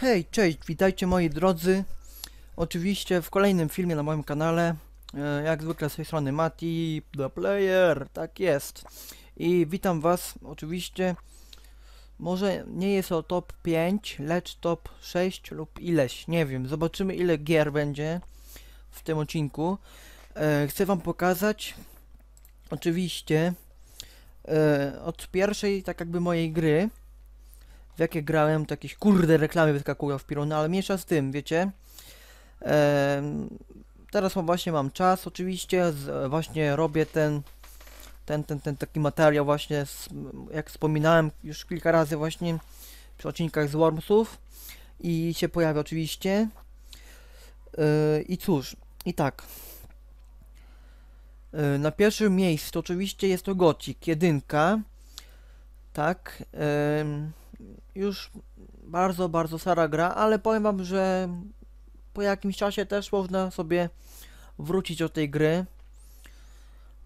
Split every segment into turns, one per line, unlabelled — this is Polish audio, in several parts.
Hej, cześć, witajcie moi drodzy. Oczywiście w kolejnym filmie na moim kanale. E, jak zwykle z tej strony Mati, The Player, tak jest. I witam was, oczywiście. Może nie jest to top 5, lecz top 6 lub ileś, nie wiem. Zobaczymy ile gier będzie w tym odcinku. E, chcę wam pokazać, oczywiście, e, od pierwszej tak jakby mojej gry w jakie grałem, to jakieś kurde reklamy wyskakują w pirun, no ale mniejsza z tym, wiecie. teraz właśnie mam czas oczywiście, z, właśnie robię ten, ten, ten, ten taki materiał właśnie, z, jak wspominałem już kilka razy właśnie przy odcinkach z Wormsów i się pojawia oczywiście. Y, I cóż, i tak. Y, na pierwszym miejscu oczywiście jest to Gocik, jedynka. Tak już bardzo, bardzo stara gra, ale powiem wam, że po jakimś czasie też można sobie wrócić do tej gry.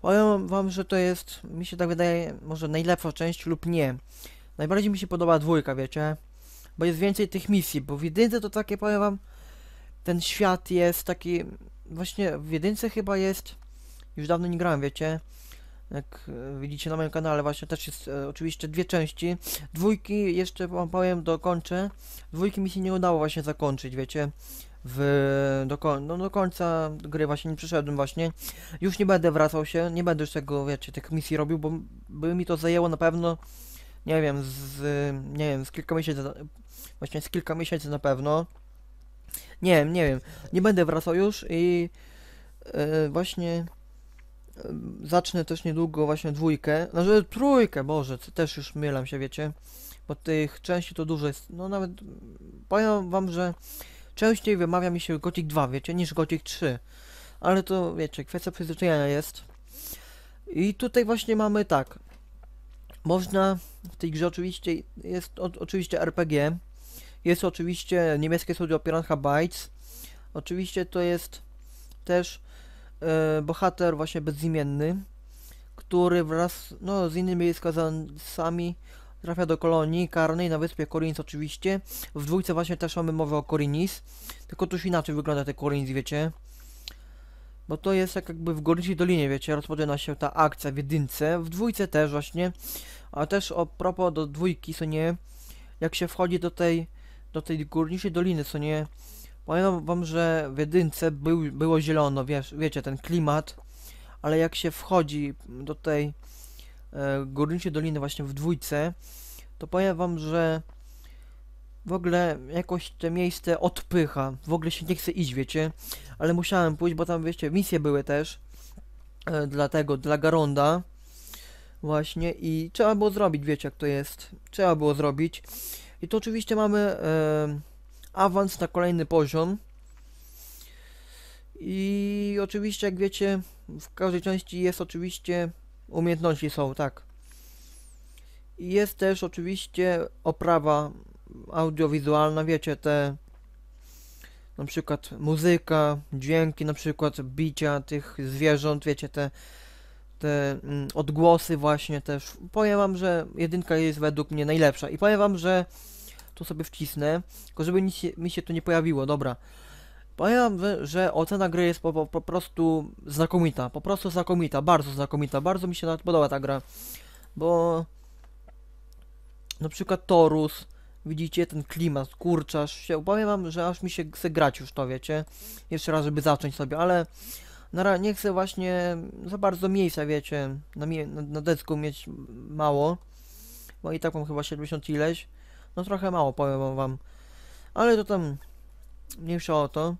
Powiem wam, że to jest, mi się tak wydaje, może najlepsza część lub nie. Najbardziej mi się podoba dwójka, wiecie? Bo jest więcej tych misji, bo w jedynce to takie, powiem wam, ten świat jest taki, właśnie w jedynce chyba jest, już dawno nie grałem, wiecie? jak e, widzicie na moim kanale właśnie też jest e, oczywiście dwie części. Dwójki jeszcze wam powiem dokończę. Dwójki mi się nie udało właśnie zakończyć, wiecie. W, do, no, do końca gry właśnie nie przyszedłem właśnie. Już nie będę wracał się, nie będę już tego, wiecie, tych misji robił, bo by mi to zajęło na pewno, nie wiem, z, nie wiem, z kilka miesięcy, właśnie z kilka miesięcy na pewno. Nie wiem, nie wiem, nie będę wracał już i e, właśnie zacznę też niedługo właśnie dwójkę, znaczy trójkę, Boże, też już mylam się, wiecie, bo tych części to dużo jest, no nawet powiem wam, że częściej wymawia mi się Gothic 2, wiecie, niż Gothic 3, ale to, wiecie, kwestia przyzwyczajenia jest. I tutaj właśnie mamy tak, można w tej grze oczywiście, jest o, oczywiście RPG, jest oczywiście niemieckie studio Piranha Bytes, oczywiście to jest też E, bohater właśnie bezimienny, który wraz no, z innymi skazancami trafia do kolonii karnej na wyspie Korinis oczywiście. W dwójce właśnie też mamy mowę o Korinis, tylko tuż inaczej wygląda te Korinis, wiecie. Bo to jest jak jakby w Górniczej Dolinie, wiecie, rozpoczyna się ta akcja w jedynce, w dwójce też właśnie. A też o propos do dwójki, co nie, jak się wchodzi do tej, do tej Górniczej Doliny, co nie, Powiem wam, że w jedynce był, było zielono, wiesz, wiecie, ten klimat, ale jak się wchodzi do tej e, górniczej doliny właśnie w dwójce, to powiem wam, że w ogóle jakoś to miejsce odpycha, w ogóle się nie chce iść, wiecie, ale musiałem pójść, bo tam, wiecie, misje były też e, dla tego, dla Garonda właśnie i trzeba było zrobić, wiecie jak to jest, trzeba było zrobić i to oczywiście mamy... E, awans na kolejny poziom. I oczywiście, jak wiecie, w każdej części jest oczywiście umiejętności są, tak. I jest też oczywiście oprawa audiowizualna, wiecie, te na przykład muzyka, dźwięki, na przykład bicia tych zwierząt, wiecie, te, te mm, odgłosy właśnie też. Powiem wam, że jedynka jest według mnie najlepsza i powiem wam, że to sobie wcisnę, tylko żeby mi się tu nie pojawiło, dobra. Powiem, że ocena gry jest po, po, po prostu znakomita, po prostu znakomita, bardzo znakomita, bardzo mi się nawet podoba ta gra, bo na przykład Torus, widzicie ten klimat, kurczasz się, powiem wam, że aż mi się chce grać już to, wiecie, jeszcze raz, żeby zacząć sobie, ale na nie chcę właśnie za bardzo miejsca, wiecie, na, mie na, na, desku mieć mało, bo i tak mam chyba 70 ileś, no trochę mało, powiem wam. Ale to tam mniejsza o to.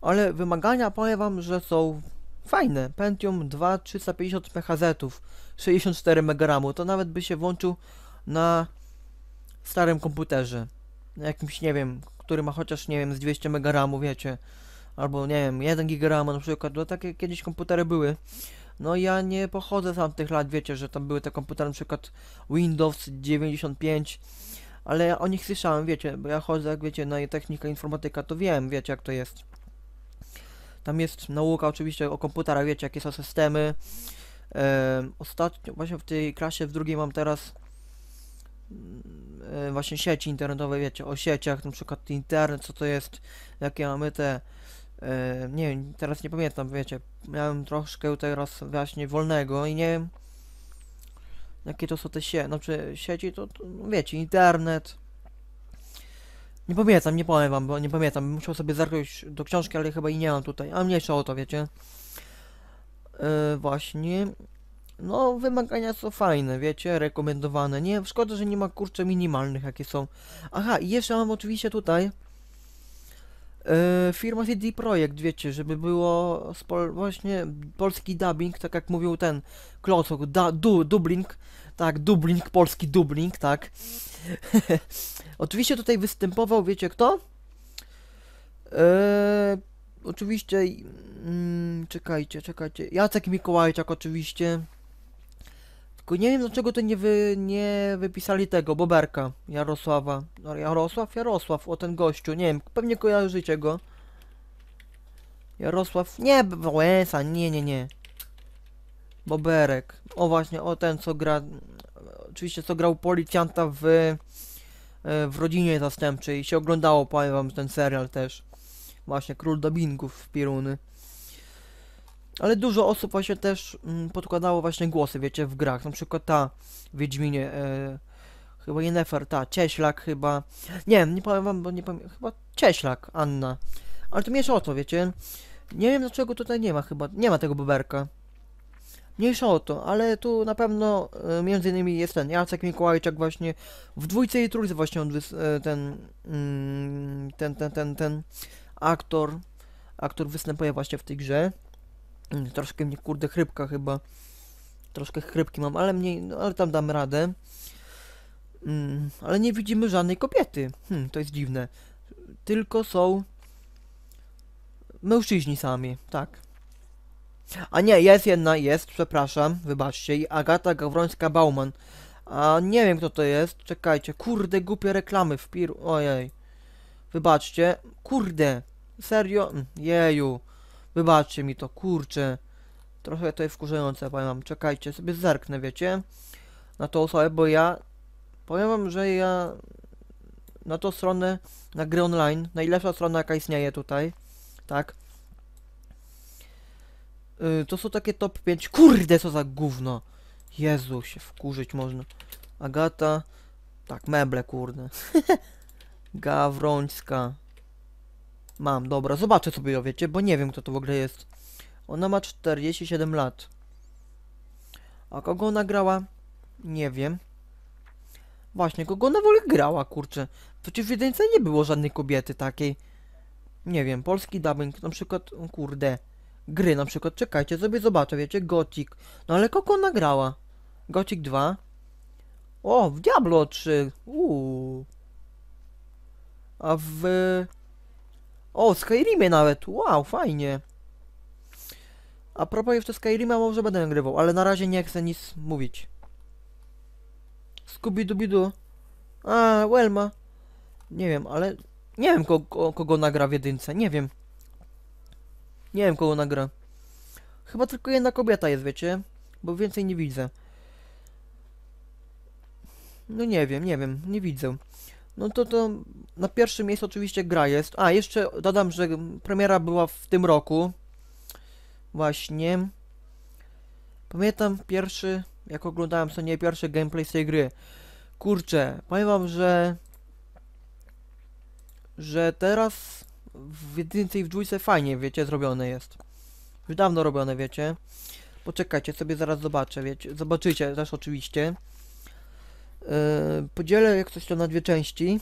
Ale wymagania powiem wam, że są fajne. Pentium 2 350 MHz, 64 MB. To nawet by się włączył na starym komputerze. Na jakimś, nie wiem, który ma chociaż, nie wiem, z 200 MB, wiecie. Albo, nie wiem, 1 GB na przykład. bo takie kiedyś komputery były. No ja nie pochodzę z tamtych lat, wiecie, że tam były te komputery na przykład Windows 95, ale o nich słyszałem, wiecie, bo ja chodzę, jak wiecie, na technikę informatyka, to wiem, wiecie jak to jest. Tam jest nauka oczywiście o komputerach, wiecie, jakie są systemy. E, ostatnio, właśnie w tej klasie, w drugiej mam teraz mm, e, właśnie sieci internetowe, wiecie, o sieciach, na przykład internet, co to jest, jakie mamy te nie wiem, teraz nie pamiętam, wiecie, miałem troszkę teraz właśnie wolnego i nie wiem, jakie to są te sie, znaczy sieci, to, to no wiecie, internet. Nie pamiętam, nie powiem wam, bo nie pamiętam, musiał sobie zerknąć do książki, ale chyba i nie mam tutaj, a mniejsza o to, wiecie. Yy, właśnie. No, wymagania są fajne, wiecie, rekomendowane. Nie, szkoda, że nie ma kurcze minimalnych, jakie są. Aha, i jeszcze mam oczywiście tutaj E, firma CD Projekt, wiecie, żeby było spol- właśnie polski dubbing, tak jak mówił ten Klosok, da- du- dubling, tak, dubling, polski dubling, tak. oczywiście tutaj występował, wiecie kto? E, oczywiście, mm, czekajcie, czekajcie, Jacek Mikołajczak oczywiście. Tylko nie wiem dlaczego to nie, wy, nie wypisali tego, Boberka, Jarosława. No, Jarosław, Jarosław, o ten gościu, nie wiem, pewnie kojarzycie go. Jarosław, nie, Wałęsa, nie, nie, nie. Boberek, o właśnie, o ten co gra, oczywiście co grał policjanta w, e, w rodzinie zastępczej i się oglądało, powiem wam, ten serial też. Właśnie, Król Dubbingów w Piruny. Ale dużo osób właśnie też mm, podkładało właśnie głosy, wiecie, w grach. Na przykład ta w Wiedźminie, e, chyba Jennefer, ta, Cieślak chyba. Nie, nie powiem wam, bo nie pamiętam, chyba Cieślak, Anna. Ale to mniejsza o to, wiecie. Nie wiem dlaczego tutaj nie ma chyba, nie ma tego boberka. Mniejsza o to, ale tu na pewno e, między innymi jest ten Jacek Mikołajczak właśnie w dwójce i trójce właśnie on, e, ten, mm, ten, ten, ten, ten aktor, aktor występuje właśnie w tej grze. Troszkę mnie kurde chrypka chyba. Troszkę chrypki mam, ale mniej, no, ale tam dam radę. Mm, ale nie widzimy żadnej kobiety. Hmm, to jest dziwne. Tylko są mężczyźni sami, tak. A nie, jest jedna, jest, przepraszam, wybaczcie, Agata Gawrońska-Bauman. A nie wiem kto to jest, czekajcie, kurde, głupie reklamy w piru, ojej. Wybaczcie, kurde, serio, mm, jeju. Wybaczcie mi to, kurczę. Trochę to jest wkurzające, powiem wam. Czekajcie, sobie zerknę, wiecie? Na tą osobę, bo ja... Powiem wam, że ja... Na tą stronę, na gry online, najlepsza strona jaka istnieje tutaj, tak? Yy, to są takie top 5. Kurde, co za gówno! Jezu, się wkurzyć można. Agata... Tak, meble, kurde. Gawrońska. Mam, dobra, zobaczę sobie ją, wiecie, bo nie wiem kto to w ogóle jest. Ona ma 47 lat. A kogo ona grała? Nie wiem. Właśnie, kogo ona w ogóle grała, kurczę. Przecież w jedynce nie było żadnej kobiety takiej. Nie wiem, polski dubbing, na przykład, kurde. Gry na przykład, czekajcie, sobie zobaczę, wiecie, Gothic. No ale kogo ona grała? Gothic 2. O, w Diablo 3. Uuu. A w... O, Skyrimie nawet, wow, fajnie. A propos jeszcze Skyrima może będę nagrywał, ale na razie nie chcę nic mówić. Scooby-Dooby-Doo. A, Welma. Nie wiem, ale... Nie wiem, kogo, kogo nagra w jedynce, nie wiem. Nie wiem, kogo nagra. Chyba tylko jedna kobieta jest, wiecie? Bo więcej nie widzę. No nie wiem, nie wiem, nie widzę. No to to na pierwszym miejscu oczywiście gra jest. A, jeszcze dodam, że premiera była w tym roku. Właśnie. Pamiętam pierwszy, jak oglądałem co nie pierwszy gameplay z tej gry. Kurczę, powiem wam, że... Że teraz w jedynce i w dwójce fajnie, wiecie, zrobione jest. Już dawno robione, wiecie. Poczekajcie, sobie zaraz zobaczę, wiecie. Zobaczycie też oczywiście. E, podzielę jak coś to na dwie części.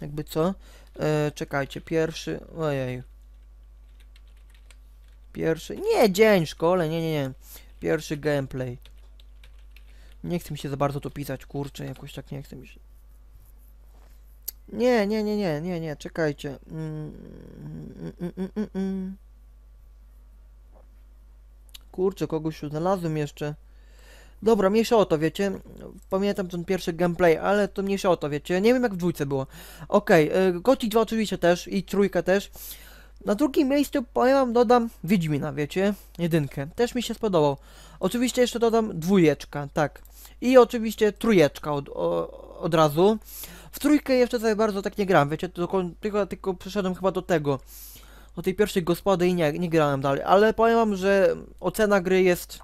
Jakby co. E, czekajcie, pierwszy. Ojej. Pierwszy. Nie, dzień szkole, nie, nie, nie. Pierwszy gameplay. Nie chcę mi się za bardzo to pisać, kurczę, jakoś tak nie chcę mi się. Nie, nie, nie, nie, nie, nie, czekajcie. Mm, mm, mm, mm, mm, mm Kurczę, kogoś znalazłem jeszcze. Dobra, mniejsza o to, wiecie. Pamiętam ten pierwszy gameplay, ale to mniejsza o to, wiecie. Nie wiem jak w dwójce było. Okej, okay, Gothic 2 oczywiście też i trójka też. Na drugim miejscu powiem wam, dodam Wiedźmina, wiecie, jedynkę. Też mi się spodobał. Oczywiście jeszcze dodam dwójeczka, tak. I oczywiście trójeczka od, o, od razu. W trójkę jeszcze tutaj bardzo tak nie gram, wiecie, tylko, tylko, tylko przeszedłem chyba do tego. Do tej pierwszej gospody i nie, nie grałem dalej, ale powiem wam, że ocena gry jest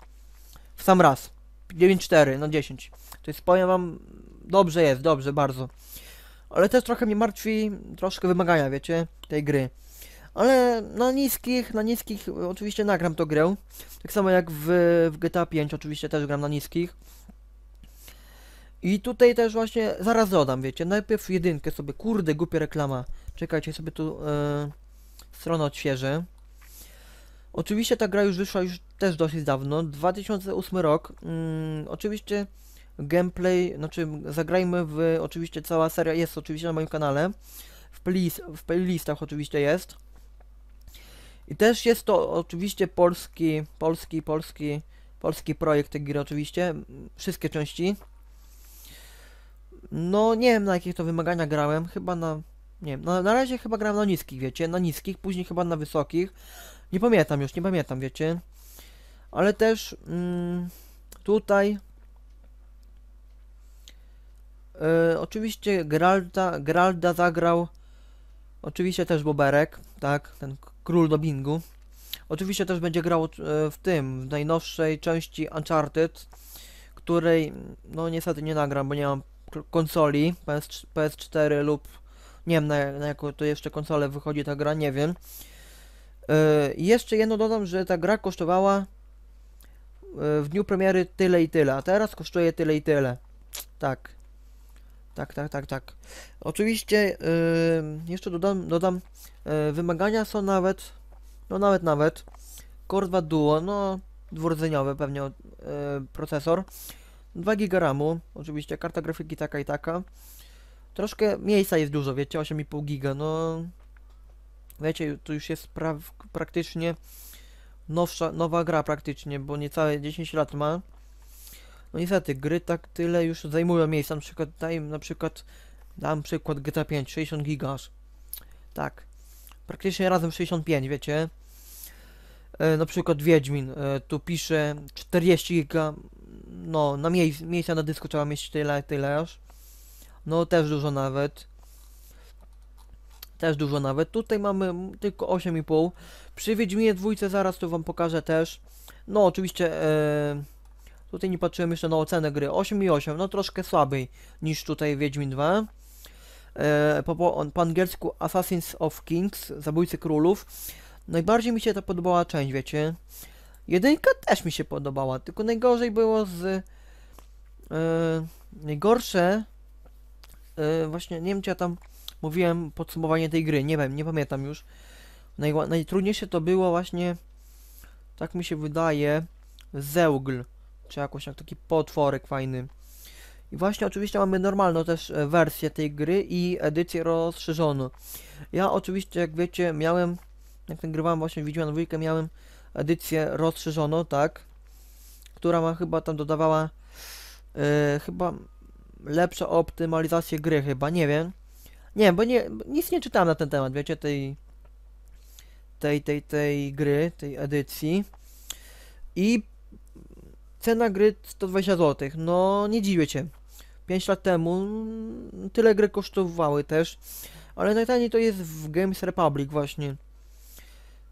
w sam raz. 9,4, no 10. To jest powiem wam, dobrze jest, dobrze, bardzo. Ale też trochę mnie martwi troszkę wymagania, wiecie, tej gry. Ale na niskich, na niskich oczywiście nagram to grę. Tak samo jak w, w GTA 5 oczywiście też gram na niskich. I tutaj też właśnie, zaraz dodam, wiecie, najpierw jedynkę sobie, kurde, głupia reklama. Czekajcie, sobie tu yy, stronę odświeżę. Oczywiście ta gra już wyszła już też dosyć dawno, 2008 rok. Mm, oczywiście gameplay, znaczy zagrajmy w, oczywiście cała seria jest oczywiście na moim kanale, w, playlist, w playlistach oczywiście jest. I też jest to oczywiście polski, polski, polski, polski projekt tej gry oczywiście, wszystkie części. No nie wiem na jakich to wymagania grałem, chyba na, nie wiem, na, na razie chyba grałem na niskich, wiecie, na niskich, później chyba na wysokich. Nie pamiętam już, nie pamiętam, wiecie. Ale też mm, tutaj y, oczywiście Gralda, Gralda zagrał oczywiście też Boberek, tak, ten król bingu. Oczywiście też będzie grał e, w tym, w najnowszej części Uncharted, której no niestety nie nagram, bo nie mam konsoli PS, PS4 lub nie wiem na, na jaką to jeszcze konsolę wychodzi ta gra, nie wiem. I e, jeszcze jedno dodam, że ta gra kosztowała e, w dniu premiery tyle i tyle, a teraz kosztuje tyle i tyle. Tak. Tak, tak, tak, tak. Oczywiście e, jeszcze dodam, dodam wymagania są nawet, no nawet, nawet, Core 2 Duo, no dwurdzeniowy pewnie procesor, 2 GB RAMu, oczywiście karta grafiki taka i taka. Troszkę miejsca jest dużo, wiecie, 8,5 giga, no Wiecie, tu już jest pra praktycznie nowsza, nowa gra praktycznie, bo niecałe 10 lat ma. No niestety, gry tak tyle już zajmują miejsca, na przykład daj, na przykład dam przykład GTA 5, 60 gigaż. Tak. Praktycznie razem 65, wiecie. E, na przykład Wiedźmin, e, tu pisze 40 giga, no na mie miejsca na dysku trzeba mieć tyle, tyle aż. No też dużo nawet. Też dużo nawet. Tutaj mamy tylko 8,5. Przy Wiedźminie dwójce zaraz to wam pokażę też. No oczywiście e, tutaj nie patrzyłem jeszcze na ocenę gry. 8,8, no troszkę słabiej niż tutaj Wiedźmin 2. E, po, po, po angielsku Assassins of Kings, Zabójcy Królów. Najbardziej mi się ta podobała część, wiecie. Jedynka też mi się podobała, tylko najgorzej było z... E, najgorsze... E, właśnie, nie wiem czy ja tam mówiłem podsumowanie tej gry, nie wiem, nie pamiętam już. Naj, najtrudniejsze to było właśnie, tak mi się wydaje, zeugl, czy jakoś jak taki potworek fajny. I właśnie oczywiście mamy normalną też e, wersję tej gry i edycję rozszerzoną. Ja oczywiście, jak wiecie, miałem, jak nagrywałem właśnie widziałem na dwójkę, miałem edycję rozszerzoną, tak, która ma chyba tam dodawała, yy, chyba lepszą optymalizację gry, chyba, nie wiem. Nie, bo nie, nic nie czytałem na ten temat, wiecie, tej, tej, tej, tej gry, tej edycji. I cena gry 120 zł. No, nie dziwię się. 5 lat temu tyle gry kosztowały też, ale najtaniej to jest w Games Republic właśnie.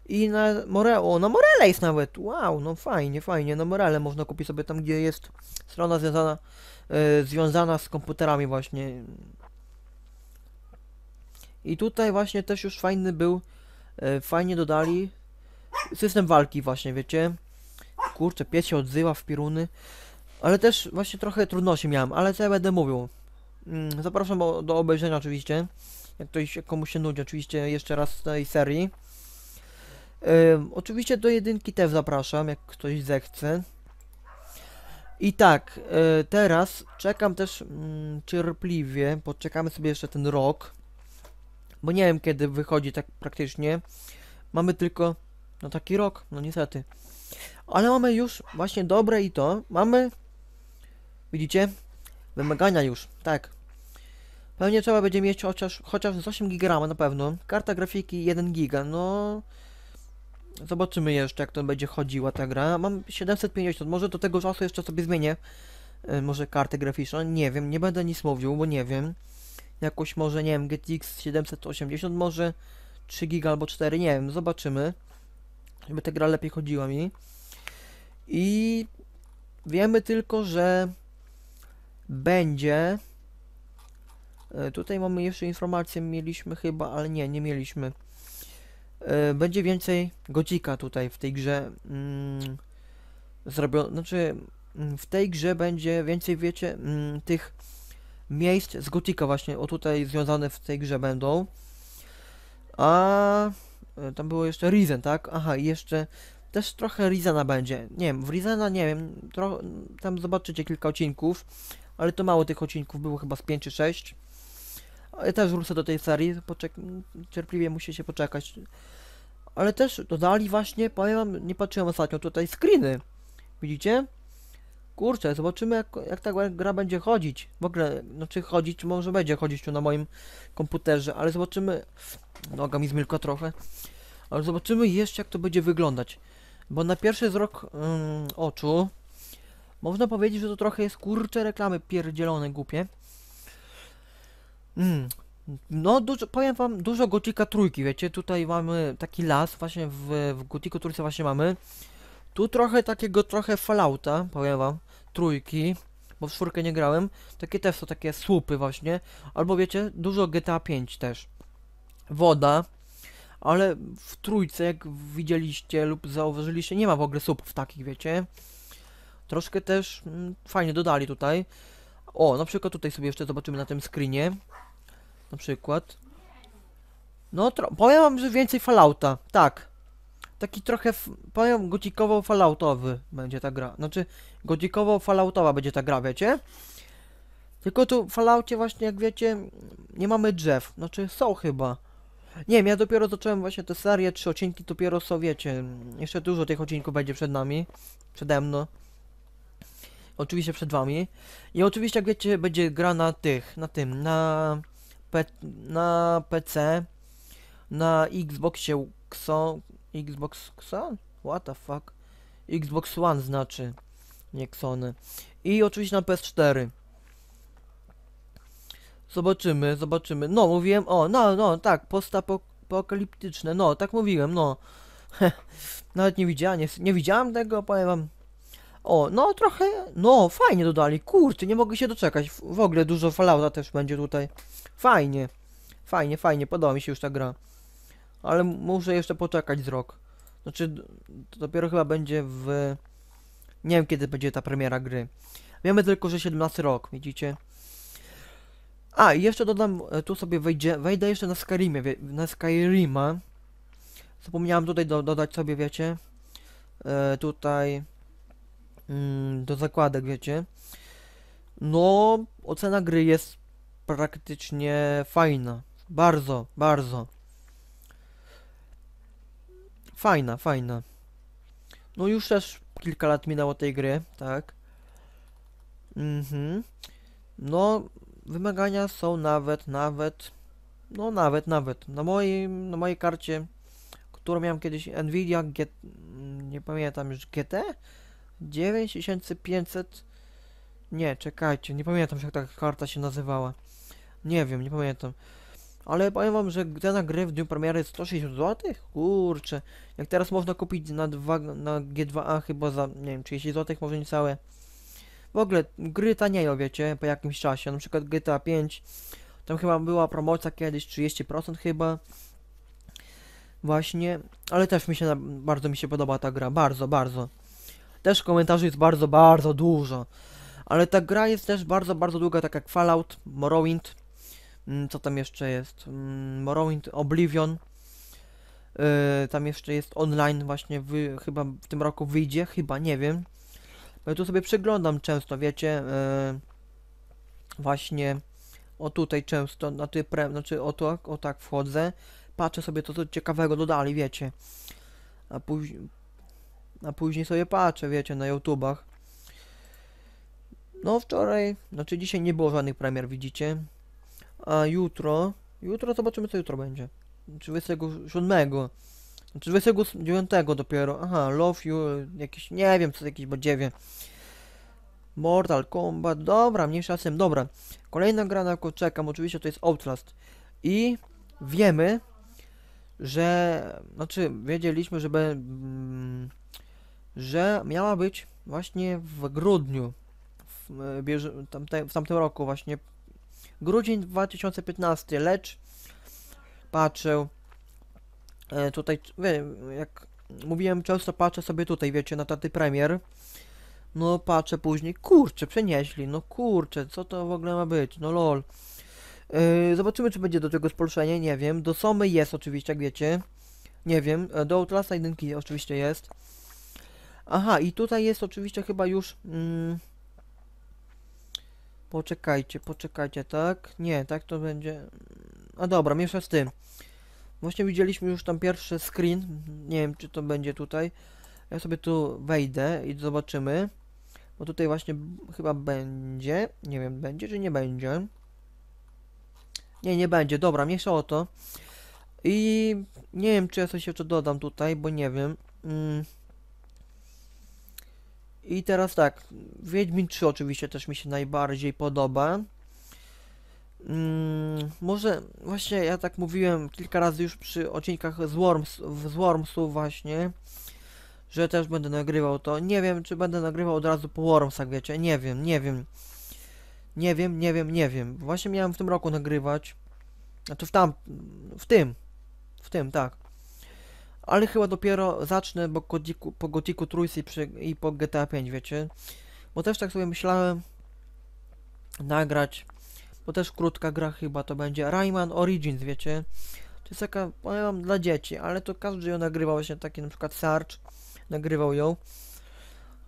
I na Moreo, na Morele jest nawet, wow, no fajnie, fajnie, na Morele można kupić sobie tam, gdzie jest strona związana, yy, związana z komputerami właśnie, i tutaj właśnie też już fajny był, e, fajnie dodali system walki właśnie, wiecie. Kurczę, pies się odzywa w piruny. Ale też właśnie trochę trudności miałem, ale co ja będę mówił. Mm, zapraszam do obejrzenia oczywiście. Jak ktoś komuś się nudzi, oczywiście jeszcze raz tej serii. oczywiście do jedynki też zapraszam, jak ktoś zechce. I tak, e, teraz czekam też mm, cierpliwie, poczekamy sobie jeszcze ten rok bo nie wiem kiedy wychodzi tak praktycznie. Mamy tylko no taki rok, no niestety. Ale mamy już właśnie dobre i to. Mamy, widzicie, wymagania już, tak. Pewnie trzeba będzie mieć chociaż, chociaż z 8 GB na pewno. Karta grafiki 1 GB, no... Zobaczymy jeszcze jak to będzie chodziła ta gra. Mam 750, może do tego czasu jeszcze sobie zmienię. Y, może kartę graficzną, nie wiem, nie będę nic mówił, bo nie wiem jakoś może, nie wiem, GTX 780 może, 3 GB albo 4, nie wiem, zobaczymy, żeby ta gra lepiej chodziła mi. I wiemy tylko, że będzie, e, tutaj mamy jeszcze informację, mieliśmy chyba, ale nie, nie mieliśmy, e, będzie więcej godzika tutaj w tej grze mm, zrobione, znaczy mm, w tej grze będzie więcej, wiecie, mm, tych miejsc z Gotika właśnie, o tutaj związane w tej grze będą. A e, tam było jeszcze Risen, tak? Aha, i jeszcze też trochę Risena będzie. Nie wiem, w Risena nie wiem, tro... tam zobaczycie kilka odcinków, ale to mało tych odcinków, było chyba z 5 czy 6. Ja też wrócę do tej serii, Poczek cierpliwie się poczekać. Ale też dodali właśnie, powiem wam, nie patrzyłem ostatnio, tutaj screeny. Widzicie? kurczę, zobaczymy jak, jak ta gra będzie chodzić. W ogóle, znaczy chodzić, może będzie chodzić tu na moim komputerze, ale zobaczymy... Noga mi zmilkła trochę. Ale zobaczymy jeszcze jak to będzie wyglądać. Bo na pierwszy wzrok ym, mm, oczu można powiedzieć, że to trochę jest kurcze reklamy pierdzielone głupie. Mm. No, dużo, powiem wam, dużo Gotika trójki, wiecie, tutaj mamy taki las, właśnie w, w Gotiku trójce właśnie mamy. Tu trochę takiego, trochę falauta, powiem wam trójki, bo w czwórkę nie grałem, takie też są takie słupy właśnie, albo wiecie, dużo GTA 5 też. Woda, ale w trójce, jak widzieliście lub zauważyliście, nie ma w ogóle słupów takich, wiecie. Troszkę też mm, fajnie dodali tutaj. O, na przykład tutaj sobie jeszcze zobaczymy na tym screenie. Na przykład. No, powiem wam, że więcej Fallouta, tak taki trochę, powiem, gotikowo-falautowy będzie ta gra. Znaczy, gotikowo-falautowa będzie ta gra, wiecie? Tylko tu w falaucie właśnie, jak wiecie, nie mamy drzew. Znaczy, są chyba. Nie wiem, ja dopiero zacząłem właśnie tę serię, trzy odcinki dopiero są, wiecie. Jeszcze dużo tych odcinków będzie przed nami. Przede mną. Oczywiście przed wami. I oczywiście, jak wiecie, będzie gra na tych, na tym, na, pe na PC, na Xboxie Xo Xbox Xon? What the fuck? Xbox One znaczy, nie Xony. I oczywiście na PS4. Zobaczymy, zobaczymy. No, mówiłem, o, no, no, tak, postapokaliptyczne, no, tak mówiłem, no. Nawet nie widziałem, nie, nie widziałem tego, powiem wam. O, no trochę, no fajnie dodali, kurczę, nie mogę się doczekać, w ogóle dużo Fallouta też będzie tutaj. Fajnie, fajnie, fajnie, podoba mi się już ta gra ale muszę jeszcze poczekać z rok. Znaczy, dopiero chyba będzie w... Nie wiem, kiedy będzie ta premiera gry. Wiemy tylko, że 17 rok, widzicie? A, i jeszcze dodam, e, tu sobie wejdzie, wejdę jeszcze na Skyrimie, na Skyrima. Zapomniałem tutaj do, dodać sobie, wiecie, e, tutaj mm, do zakładek, wiecie. No, ocena gry jest praktycznie fajna. Bardzo, bardzo. Fajna, fajna. No już też kilka lat minęło tej gry, tak? Mhm. No, wymagania są nawet, nawet, no nawet, nawet. Na mojej, na mojej karcie, którą miałem kiedyś Nvidia G, nie pamiętam już, GT? 9500, nie, czekajcie, nie pamiętam jak ta karta się nazywała. Nie wiem, nie pamiętam ale powiem wam, że cena gry w dniu premiery 160 zł? Kurczę, jak teraz można kupić na, na G2A chyba za, nie wiem, 30 zł, może niecałe. W ogóle gry tanieją, wiecie, po jakimś czasie, na przykład GTA 5, tam chyba była promocja kiedyś 30% chyba. Właśnie, ale też mi się, bardzo mi się podoba ta gra, bardzo, bardzo. Też komentarzy jest bardzo, bardzo dużo. Ale ta gra jest też bardzo, bardzo długa, tak jak Fallout, Morrowind, Mm, co tam jeszcze jest? Mm, Morrowind, Oblivion. Y, tam jeszcze jest online właśnie, chyba w tym roku wyjdzie, chyba, nie wiem. Ja tu sobie przeglądam często, wiecie, y, właśnie o tutaj często, na ty pre, znaczy o, to, o tak wchodzę, patrzę sobie to, co ciekawego dodali, wiecie. A, póź, a później sobie patrzę, wiecie, na YouTubach. No wczoraj, znaczy dzisiaj nie było żadnych premier, widzicie. A jutro, jutro zobaczymy co jutro będzie. 27. Znaczy 29 dopiero. Aha, Love You, jakiś, nie wiem co jakiś dziewięć. Mortal Kombat, dobra, mniejsza z tym, dobra. Kolejna gra na którą czekam, oczywiście to jest Outlast. I wiemy, że, znaczy wiedzieliśmy, że, mm, że miała być właśnie w grudniu, w, e, tamte, w tamtym roku właśnie Grudzień 2015, lecz patrzę e, tutaj, jak mówiłem, często patrzę sobie tutaj, wiecie, na taty premier. No patrzę później, kurczę, przenieśli, no kurczę, co to w ogóle ma być, no lol. E, zobaczymy, czy będzie do tego spolszenie, nie wiem. Do Somy jest oczywiście, jak wiecie. Nie wiem, e, do Outlasta 1 oczywiście jest. Aha, i tutaj jest oczywiście chyba już... Mm, Poczekajcie, poczekajcie, tak? Nie, tak to będzie... A dobra, miesza z tym. Właśnie widzieliśmy już tam pierwszy screen. Nie wiem, czy to będzie tutaj. Ja sobie tu wejdę i zobaczymy. Bo tutaj właśnie chyba będzie. Nie wiem, będzie czy nie będzie. Nie, nie będzie. Dobra, mniejsza o to. I nie wiem, czy ja coś jeszcze dodam tutaj, bo nie wiem. Mm. I teraz tak, Wiedźmin 3 oczywiście też mi się najbardziej podoba. Mm, może właśnie ja tak mówiłem kilka razy już przy odcinkach z, Worms, z Wormsu właśnie, że też będę nagrywał to. Nie wiem, czy będę nagrywał od razu po Wormsach, wiecie, nie wiem, nie wiem. Nie wiem, nie wiem, nie wiem. Właśnie miałem w tym roku nagrywać. Znaczy w tam, w tym, w tym, tak ale chyba dopiero zacznę, bo po Gotiku trójcy i, i po GTA 5, wiecie? Bo też tak sobie myślałem nagrać, bo też krótka gra chyba to będzie, Rayman Origins, wiecie? To jest taka, powiem wam, dla dzieci, ale to każdy ją nagrywał, właśnie taki na przykład Sarge nagrywał ją.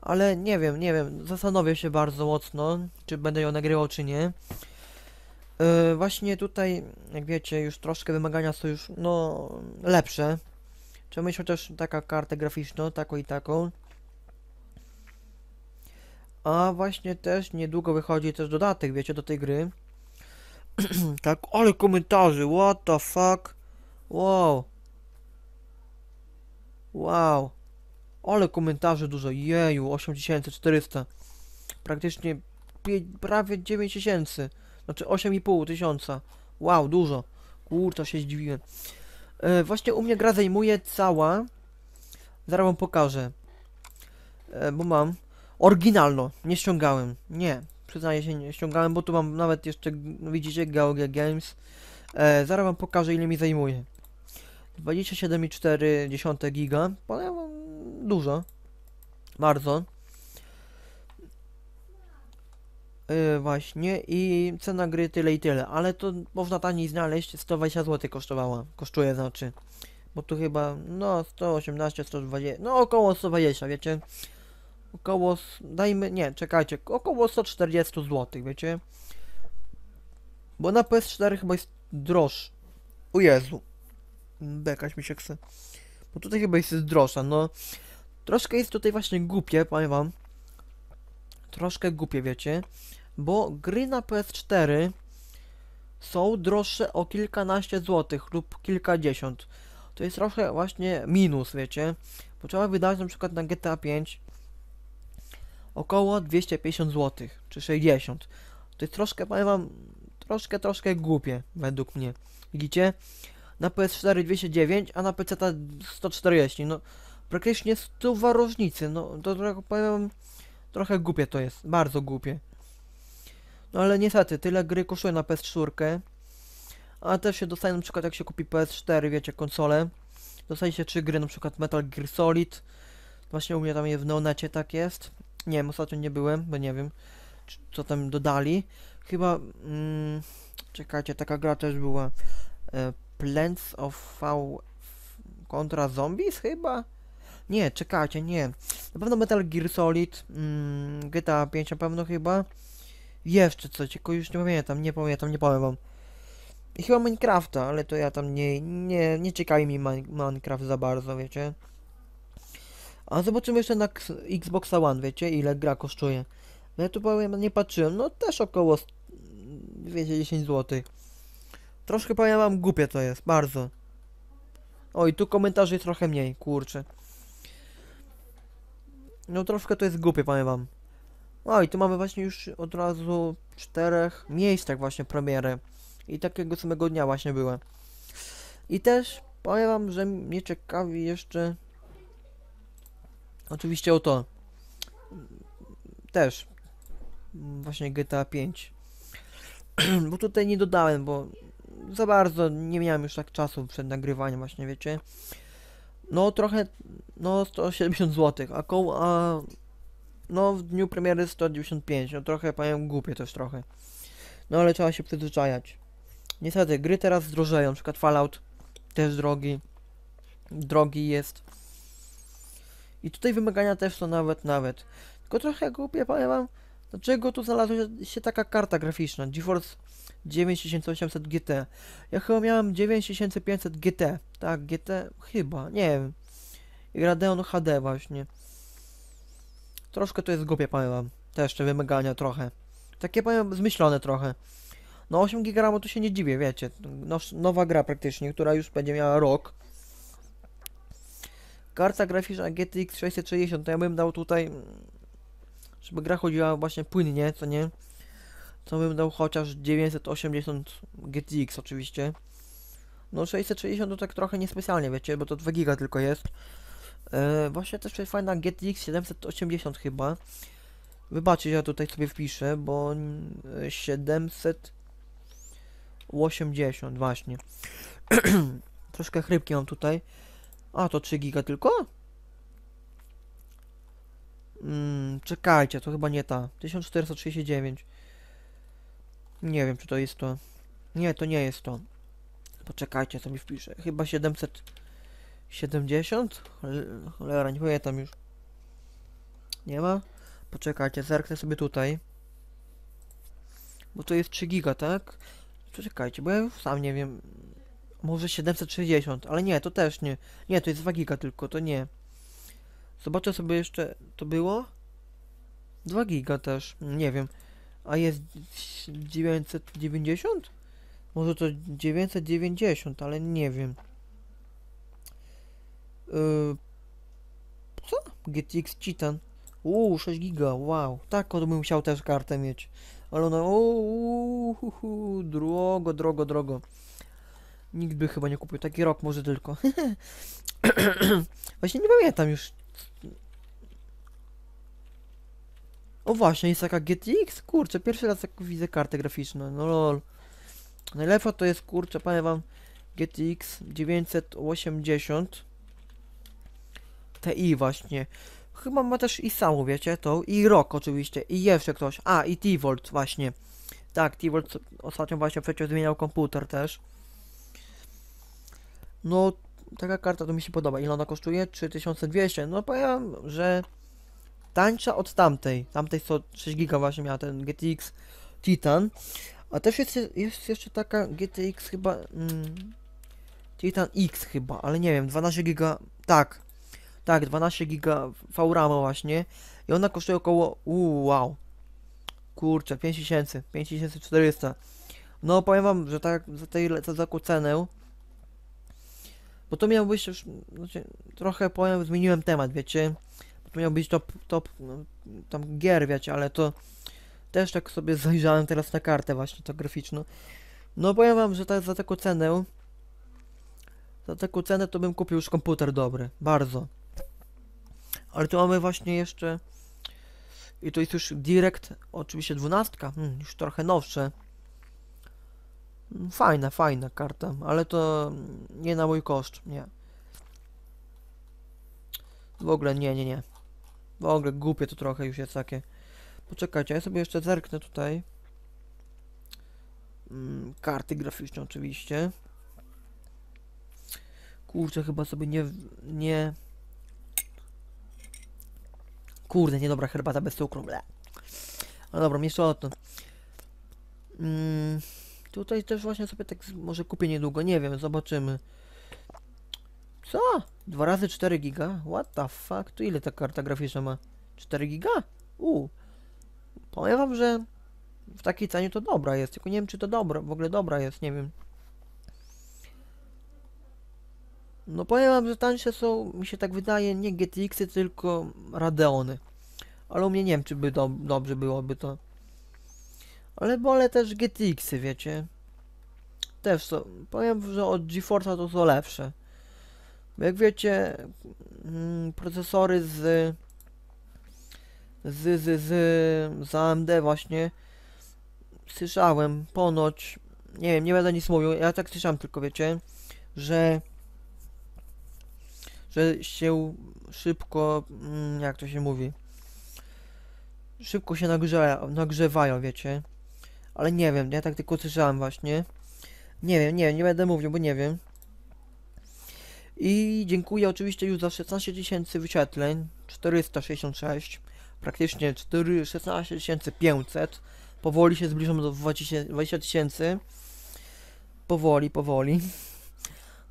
Ale nie wiem, nie wiem, zastanowię się bardzo mocno, czy będę ją nagrywał, czy nie. Yy, właśnie tutaj, jak wiecie, już troszkę wymagania są już, no, lepsze. Trzeba myślę też taka kartę graficzną, taką i taką. A właśnie też niedługo wychodzi też dodatek, wiecie, do tej gry. tak, ale komentarzy, what the fuck? Wow. Wow. Ale komentarzy dużo, jeju, 8400. Praktycznie prawie 9000. Znaczy 8500. tysiąca. Wow, dużo. Kurczę, się zdziwiłem. E, właśnie u mnie gra zajmuje cała. Zaraz wam pokażę. E, bo mam. Oryginalno. Nie ściągałem. Nie. Przyznaję się, nie ściągałem, bo tu mam nawet jeszcze, widzicie, Gauge Games. E, zaraz wam pokażę, ile mi zajmuje. 27,4 giga. Powiem dużo. Bardzo. Y, właśnie i cena gry tyle i tyle, ale to można taniej znaleźć, 120 zł kosztowała, kosztuje znaczy, bo tu chyba, no 118, 120, no około 120, wiecie, około, dajmy, nie, czekajcie, około 140 zł, wiecie, bo na PS4 chyba jest droższy. o Jezu, bekaś mi się chce, bo tutaj chyba jest droższa, no, troszkę jest tutaj właśnie głupie, powiem wam, troszkę głupie, wiecie, bo gry na PS4 są droższe o kilkanaście złotych lub kilkadziesiąt. To jest trochę właśnie minus, wiecie, bo trzeba wydać na przykład na GTA 5 około 250 złotych czy 60. To jest troszkę, powiem wam, troszkę, troszkę głupie według mnie. Widzicie? Na PS4 209, a na PC 140. No, praktycznie 100 różnicy. No, to trochę, powiem wam, trochę głupie to jest. Bardzo głupie. No ale niestety, tyle gry kosztuje na PS4. A też się dostaje na przykład jak się kupi PS4, wiecie, konsolę. Dostaje się trzy gry, na przykład Metal Gear Solid. Właśnie u mnie tam je w Neonecie tak jest. Nie wiem, ostatnio nie byłem, bo nie wiem, co tam dodali. Chyba, mm, czekajcie, taka gra też była. E, Plants of V kontra Zombies chyba? Nie, czekajcie, nie. Na pewno Metal Gear Solid, mm, GTA 5 na pewno chyba jeszcze coś, tylko już nie pamiętam, nie pamiętam, nie powiem wam. I chyba Minecrafta, ale to ja tam nie, nie, nie ciekawi mi Minecraft za bardzo, wiecie. A zobaczymy jeszcze na Xbox One, wiecie, ile gra kosztuje. No ja tu powiem, nie patrzyłem, no też około, wiecie, 10 zł. Troszkę powiem wam, głupie to jest, bardzo. O, i tu komentarzy trochę mniej, kurczę. No troszkę to jest głupie, powiem wam. O, i tu mamy właśnie już od razu czterech miejscach tak właśnie premiery. I takiego samego dnia właśnie były. I też powiem wam, że mnie ciekawi jeszcze oczywiście o to. Też. Właśnie GTA 5. bo tutaj nie dodałem, bo za bardzo nie miałem już tak czasu przed nagrywaniem właśnie, wiecie. No trochę, no 170 zł, a, koło, a no w dniu premiery 195, no trochę powiem głupie też trochę. No ale trzeba się przyzwyczajać. Niestety, gry teraz zdrożeją, na przykład Fallout też drogi, drogi jest. I tutaj wymagania też są nawet, nawet. Tylko trochę głupie powiem wam, dlaczego tu znalazła się taka karta graficzna, GeForce 9800 GT. Ja chyba miałem 9500 GT, tak, GT, chyba, nie wiem. I Radeon HD właśnie. Troszkę to jest głupie, powiem wam. Te jeszcze wymagania trochę. Takie, powiem, zmyślone trochę. No 8 GB to się nie dziwię, wiecie. nowa gra praktycznie, która już będzie miała rok. Karta graficzna GTX 660, to ja bym dał tutaj, żeby gra chodziła właśnie płynnie, co nie? To bym dał chociaż 980 GTX oczywiście. No 660 to tak trochę niespecjalnie, wiecie, bo to 2 giga tylko jest. E, właśnie też jest fajna GTX 780 chyba. Wybaczcie, ja tutaj sobie wpiszę, bo 780 e, właśnie. Troszkę chrypki mam tutaj. A, to 3 giga tylko? Mm, czekajcie, to chyba nie ta. 1439. Nie wiem, czy to jest to. Nie, to nie jest to. Poczekajcie, co mi wpiszę. Chyba 700... 70? Cholera, nie pamiętam już. Nie ma? Poczekajcie, zerknę sobie tutaj. Bo to jest 3 giga, tak? Poczekajcie, bo ja już sam nie wiem. Może 760, ale nie, to też nie. Nie, to jest 2 giga tylko, to nie. Zobaczę sobie jeszcze, to było? 2 giga też, nie wiem. A jest 990? Może to 990, ale nie wiem. Y, co? GTX Titan. Uuu, 6 giga, wow. Tak, on bym chciał też kartę mieć. Ale ona, uuu, drogo, drogo, drogo. Nikt by chyba nie kupił. Taki rok może tylko. właśnie nie pamiętam już. O właśnie, jest taka GTX, kurczę, pierwszy raz jak widzę kartę graficzną, no lol. Najlepsza to jest, kurczę, powiem wam, GTX 980 TI właśnie. Chyba ma też i samą, wiecie, to i Rock oczywiście, i jeszcze ktoś. A, i T-Volt właśnie. Tak, T-Volt ostatnio właśnie przecież zmieniał komputer też. No, taka karta to mi się podoba. Ile ona kosztuje? 3200. No powiem, że tańsza od tamtej. Tamtej co 6 giga właśnie miała ten GTX Titan. A też jest, jest jeszcze taka GTX chyba... Mm, Titan X chyba, ale nie wiem, 12 giga... Tak, tak, 12 giga VRAM właśnie. I ona kosztuje około, uu, wow, kurczę, 5000, 5400. No powiem wam, że tak za, tej, za taką cenę, bo to miał być już, znaczy, trochę powiem, zmieniłem temat, wiecie, bo to miał być top, top, no, tam gier, wiecie, ale to też tak sobie zajrzałem teraz na kartę właśnie, to graficzną. No powiem wam, że tak za taką cenę, za taką cenę to bym kupił już komputer dobry, bardzo. Ale tu mamy właśnie jeszcze... I to jest już Direct, oczywiście dwunastka, hmm, już trochę nowsze. Hmm, fajna, fajna karta, ale to nie na mój koszt, nie. W ogóle nie, nie, nie. W ogóle głupie to trochę już jest takie. Poczekajcie, ja sobie jeszcze zerknę tutaj. Hmm, karty graficzne oczywiście. Kurczę, chyba sobie nie... nie... Kurde, niedobra herbata bez cukru. Ble. No dobra, jeszcze o to. Mm, tutaj też właśnie sobie tak może kupię niedługo, nie wiem, zobaczymy. Co? 2 razy 4 giga? What the fuck? Tu ile ta karta graficzna ma? 4 giga? U. Powiem wam, że w takiej cenie to dobra jest, tylko nie wiem czy to dobra, w ogóle dobra jest, nie wiem. No powiem wam, że tańsze są, mi się tak wydaje, nie GTX-y, tylko Radeony. Ale u mnie nie wiem, czy by do, dobrze byłoby to. Ale wolę też GTX-y, wiecie. Też są, powiem, że od GeForce'a to są lepsze. Bo jak wiecie, mm, procesory z, z, z, z, z AMD właśnie słyszałem ponoć, nie wiem, nie będę nic mówił, ja tak słyszałem tylko, wiecie, że że się szybko, mm, jak to się mówi, szybko się nagrzewa, nagrzewają, wiecie. Ale nie wiem, ja tak tylko słyszałem właśnie. Nie wiem, nie wiem, nie będę mówił, bo nie wiem. I dziękuję oczywiście już za 16 tysięcy wyświetleń, 466, praktycznie 4, 16 500. Powoli się zbliżam do 20 tysięcy. Powoli, powoli.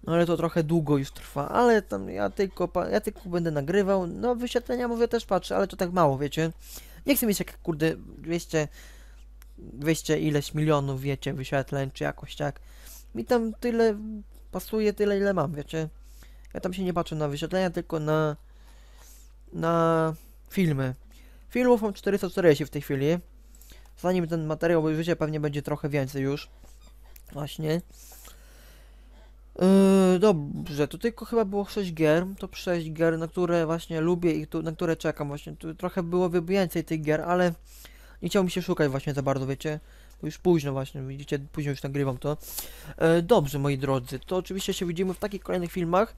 No ale to trochę długo już trwa, ale tam ja tylko, ja tylko będę nagrywał. No wyświetlenia mówię też patrzę, ale to tak mało, wiecie. Nie chcę mieć jak kurde 200, 200 ileś milionów, wiecie, wyświetleń czy jakoś tak. Mi tam tyle pasuje, tyle ile mam, wiecie. Ja tam się nie patrzę na wyświetlenia, tylko na na filmy. Filmów mam 440 w tej chwili. Zanim ten materiał obejrzycie, pewnie będzie trochę więcej już. Właśnie dobrze, to tylko chyba było 6 gier, to 6 gier, na które właśnie lubię i na które czekam właśnie. Tu trochę było więcej tych gier, ale nie chciałbym mi się szukać właśnie za bardzo, wiecie. Bo już późno właśnie, widzicie, później już nagrywam to. E, dobrze, moi drodzy, to oczywiście się widzimy w takich kolejnych filmach.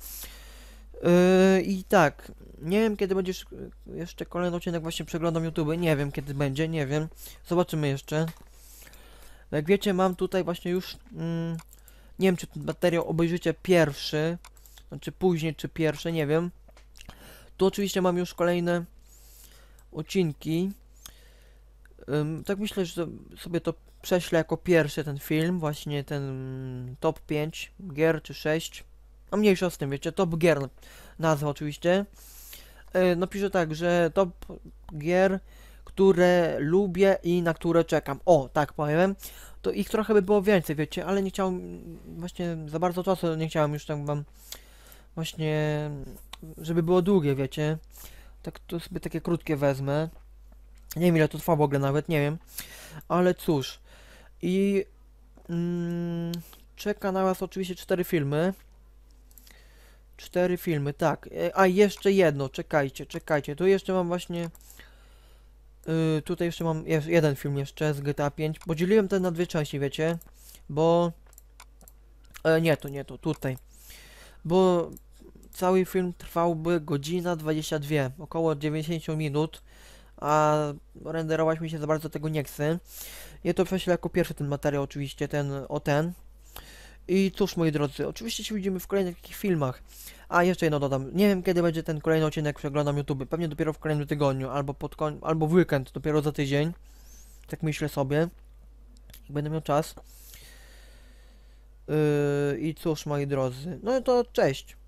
E, I tak, nie wiem kiedy będziesz jeszcze kolejny odcinek właśnie przeglądam YouTube, nie wiem kiedy będzie, nie wiem. Zobaczymy jeszcze. Jak wiecie, mam tutaj właśnie już... Mm, nie wiem, czy ten materiał obejrzycie pierwszy, znaczy później, czy pierwszy, nie wiem. Tu oczywiście mam już kolejne odcinki. Um, tak myślę, że sobie to prześlę jako pierwszy ten film, właśnie ten top 5 gier czy 6. A no, mniejsza z tym, wiecie, top gier nazwa oczywiście. Yy, napiszę tak, że top gier, które lubię i na które czekam. O, tak powiem to ich trochę by było więcej, wiecie, ale nie chciałem, właśnie za bardzo czasu nie chciałem już tam wam, właśnie, żeby było długie, wiecie. Tak, to sobie takie krótkie wezmę. Nie wiem ile to trwa w ogóle nawet, nie wiem. Ale cóż. I mm, czeka na Was oczywiście cztery filmy. Cztery filmy, tak. E, a jeszcze jedno, czekajcie, czekajcie. Tu jeszcze mam właśnie Yy, tutaj jeszcze mam jeden film jeszcze z GTA 5. Podzieliłem ten na dwie części, wiecie, bo... E, nie, to nie, to tutaj. Bo cały film trwałby godzina 22, około 90 minut, a renderować mi się za bardzo tego nie chce. Ja to prześlę jako pierwszy ten materiał oczywiście, ten o ten. I cóż, moi drodzy, oczywiście się widzimy w kolejnych takich filmach. A, jeszcze jedno dodam. Nie wiem, kiedy będzie ten kolejny odcinek, przeglądam YouTube. Pewnie dopiero w kolejnym tygodniu, albo, pod koń... albo w weekend, dopiero za tydzień. Tak myślę sobie. Będę miał czas. Yy, I cóż, moi drodzy. No to cześć.